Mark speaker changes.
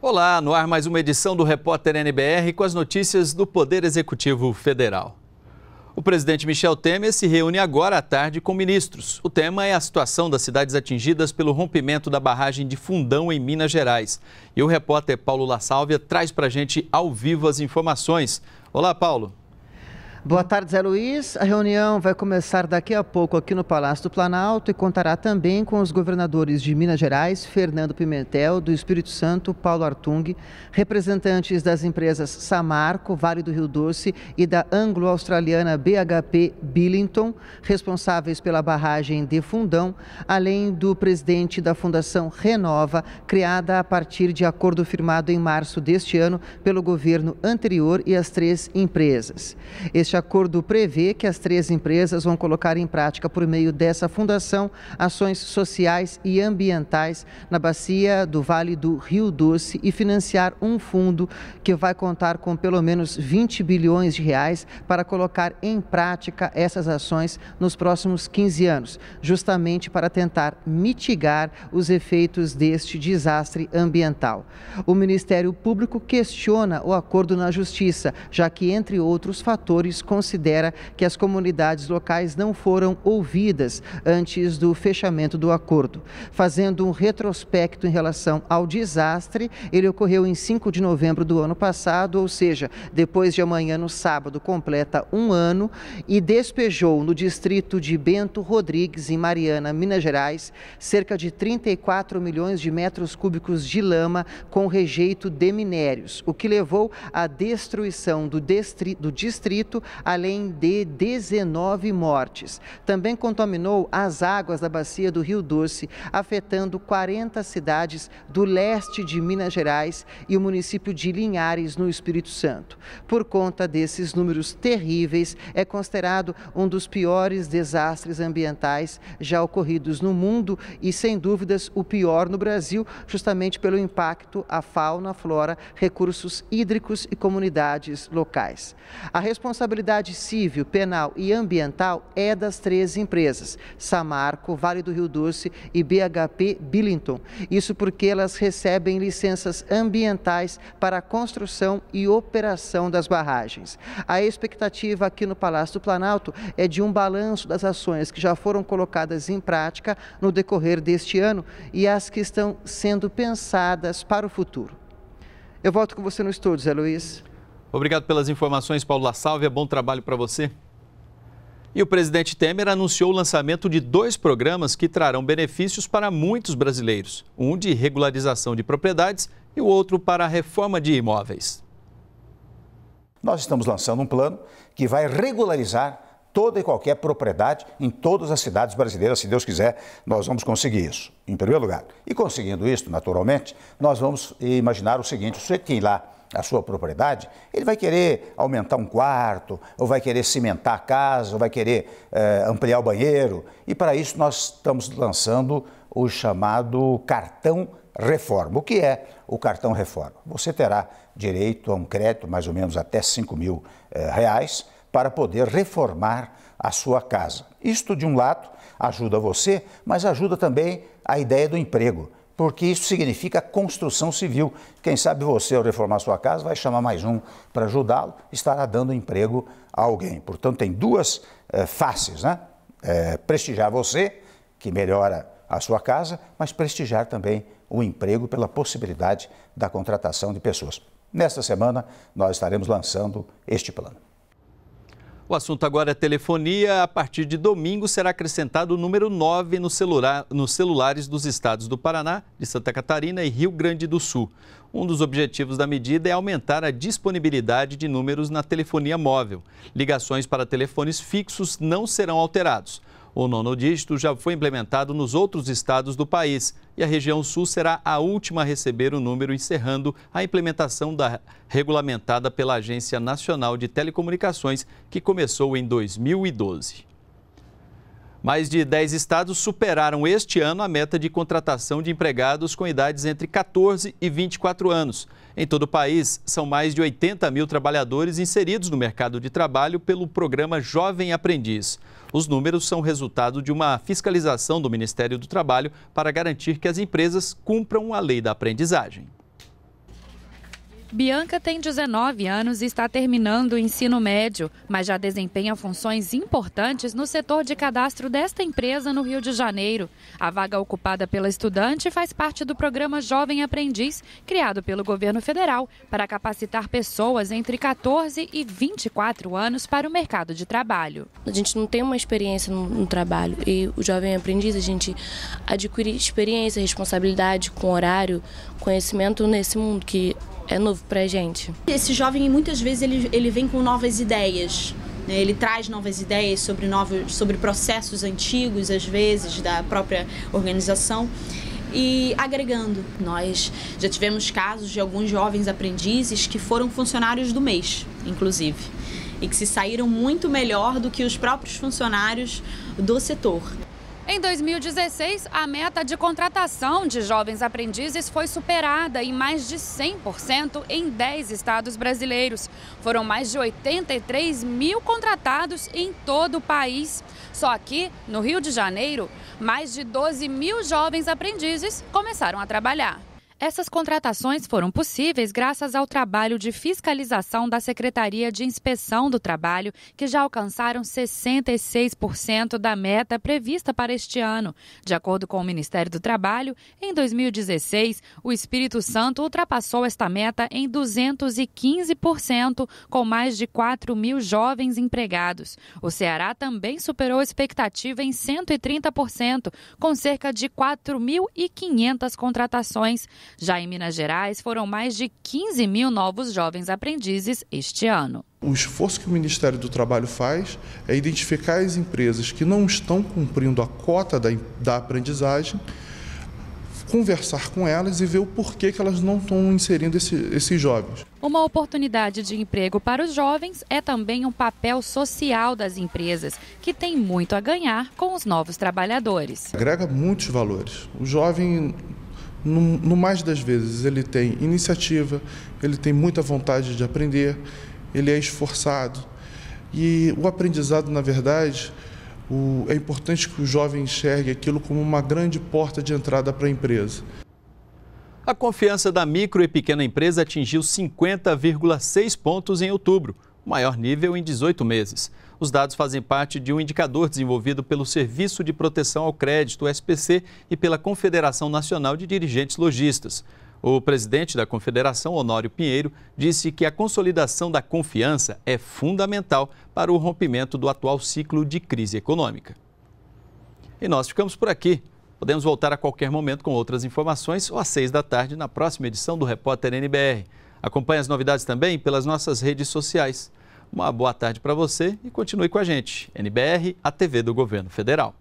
Speaker 1: Olá, no ar mais uma edição do Repórter NBR com as notícias do Poder Executivo Federal. O presidente Michel Temer se reúne agora à tarde com ministros. O tema é a situação das cidades atingidas pelo rompimento da barragem de Fundão em Minas Gerais. E o repórter Paulo La Sálvia traz para a gente ao vivo as informações. Olá, Paulo.
Speaker 2: Boa tarde, Zé Luiz. A reunião vai começar daqui a pouco aqui no Palácio do Planalto e contará também com os governadores de Minas Gerais, Fernando Pimentel, do Espírito Santo, Paulo Artung, representantes das empresas Samarco, Vale do Rio Doce e da anglo-australiana BHP Billington, responsáveis pela barragem de Fundão, além do presidente da Fundação Renova, criada a partir de acordo firmado em março deste ano pelo governo anterior e as três empresas. Este acordo prevê que as três empresas vão colocar em prática, por meio dessa fundação, ações sociais e ambientais na bacia do Vale do Rio Doce e financiar um fundo que vai contar com pelo menos 20 bilhões de reais para colocar em prática essas ações nos próximos 15 anos, justamente para tentar mitigar os efeitos deste desastre ambiental. O Ministério Público questiona o acordo na Justiça, já que, entre outros fatores, considera que as comunidades locais não foram ouvidas antes do fechamento do acordo. Fazendo um retrospecto em relação ao desastre, ele ocorreu em 5 de novembro do ano passado, ou seja, depois de amanhã, no sábado, completa um ano e despejou no distrito de Bento Rodrigues, em Mariana, Minas Gerais, cerca de 34 milhões de metros cúbicos de lama com rejeito de minérios, o que levou à destruição do distrito, do distrito além de 19 mortes. Também contaminou as águas da bacia do Rio Doce, afetando 40 cidades do leste de Minas Gerais e o município de Linhares, no Espírito Santo. Por conta desses números terríveis, é considerado um dos piores desastres ambientais já ocorridos no mundo e, sem dúvidas, o pior no Brasil, justamente pelo impacto à fauna, à flora, recursos hídricos e comunidades locais. A responsabilidade responsabilidade civil, penal e ambiental é das três empresas, Samarco, Vale do Rio Doce e BHP Billington. Isso porque elas recebem licenças ambientais para a construção e operação das barragens. A expectativa aqui no Palácio do Planalto é de um balanço das ações que já foram colocadas em prática no decorrer deste ano e as que estão sendo pensadas para o futuro. Eu volto com você no estúdio, Zé Luiz.
Speaker 1: Obrigado pelas informações, Paulo La Salve. É bom trabalho para você. E o presidente Temer anunciou o lançamento de dois programas que trarão benefícios para muitos brasileiros: um de regularização de propriedades e o outro para a reforma de imóveis.
Speaker 3: Nós estamos lançando um plano que vai regularizar toda e qualquer propriedade em todas as cidades brasileiras. Se Deus quiser, nós vamos conseguir isso, em primeiro lugar. E conseguindo isso, naturalmente, nós vamos imaginar o seguinte: o sujeito que lá a sua propriedade, ele vai querer aumentar um quarto, ou vai querer cimentar a casa, ou vai querer eh, ampliar o banheiro. E para isso nós estamos lançando o chamado cartão reforma. O que é o cartão reforma? Você terá direito a um crédito mais ou menos até 5 mil eh, reais para poder reformar a sua casa. Isto, de um lado, ajuda você, mas ajuda também a ideia do emprego porque isso significa construção civil. Quem sabe você, ao reformar sua casa, vai chamar mais um para ajudá-lo, estará dando emprego a alguém. Portanto, tem duas é, faces, né? É, prestigiar você, que melhora a sua casa, mas prestigiar também o emprego pela possibilidade da contratação de pessoas. Nesta semana, nós estaremos lançando este plano.
Speaker 1: O assunto agora é telefonia. A partir de domingo será acrescentado o número 9 no celular, nos celulares dos estados do Paraná, de Santa Catarina e Rio Grande do Sul. Um dos objetivos da medida é aumentar a disponibilidade de números na telefonia móvel. Ligações para telefones fixos não serão alterados. O nono dígito já foi implementado nos outros estados do país e a região sul será a última a receber o número, encerrando a implementação da regulamentada pela Agência Nacional de Telecomunicações, que começou em 2012. Mais de 10 estados superaram este ano a meta de contratação de empregados com idades entre 14 e 24 anos. Em todo o país, são mais de 80 mil trabalhadores inseridos no mercado de trabalho pelo programa Jovem Aprendiz. Os números são resultado de uma fiscalização do Ministério do Trabalho para garantir que as empresas cumpram a lei da aprendizagem.
Speaker 4: Bianca tem 19 anos e está terminando o ensino médio, mas já desempenha funções importantes no setor de cadastro desta empresa no Rio de Janeiro. A vaga ocupada pela estudante faz parte do programa Jovem Aprendiz, criado pelo governo federal para capacitar pessoas entre 14 e 24 anos para o mercado de trabalho. A gente não tem uma experiência no, trabalho e o Jovem Aprendiz a gente adquire experiência, responsabilidade com horário, conhecimento nesse mundo que é novo para a gente. Esse jovem, muitas vezes, ele, ele vem com novas ideias. Né? Ele traz novas ideias sobre, novos, sobre processos antigos, às vezes, da própria organização e agregando. Nós já tivemos casos de alguns jovens aprendizes que foram funcionários do mês, inclusive, e que se saíram muito melhor do que os próprios funcionários do setor. Em 2016, a meta de contratação de jovens aprendizes foi superada em mais de 100% em 10 estados brasileiros. Foram mais de 83 mil contratados em todo o país. Só aqui, no Rio de Janeiro, mais de 12 mil jovens aprendizes começaram a trabalhar. Essas contratações foram possíveis graças ao trabalho de fiscalização da Secretaria de Inspeção do Trabalho, que já alcançaram 66% da meta prevista para este ano. De acordo com o Ministério do Trabalho, em 2016, o Espírito Santo ultrapassou esta meta em 215%, com mais de 4 mil jovens empregados. O Ceará também superou a expectativa em 130%, com cerca de 4.500 contratações. Já em Minas Gerais, foram mais de 15 mil novos jovens aprendizes
Speaker 2: este ano. O esforço que o Ministério do Trabalho faz é identificar as empresas que não estão cumprindo a cota da, da aprendizagem, conversar com elas e ver o porquê que elas não estão inserindo esse, esses jovens.
Speaker 4: Uma oportunidade de emprego para os jovens é também um papel social das empresas, que tem muito a ganhar com os novos trabalhadores.
Speaker 2: Agrega muitos valores. O jovem no, no mais das vezes, ele tem iniciativa, ele tem muita vontade de aprender, ele é esforçado. E o aprendizado, na verdade, o, é importante que o jovem enxergue aquilo como uma grande porta de entrada para a empresa.
Speaker 1: A confiança da micro e pequena empresa atingiu 50,6 pontos em outubro, maior nível em 18 meses. Os dados fazem parte de um indicador desenvolvido pelo Serviço de Proteção ao Crédito, SPC, e pela Confederação Nacional de Dirigentes Logistas. O presidente da confederação, Honório Pinheiro, disse que a consolidação da confiança é fundamental para o rompimento do atual ciclo de crise econômica. E nós ficamos por aqui. Podemos voltar a qualquer momento com outras informações ou às seis da tarde na próxima edição do Repórter NBR. Acompanhe as novidades também pelas nossas redes sociais. Uma boa tarde para você e continue com a gente. NBR, a TV do Governo Federal.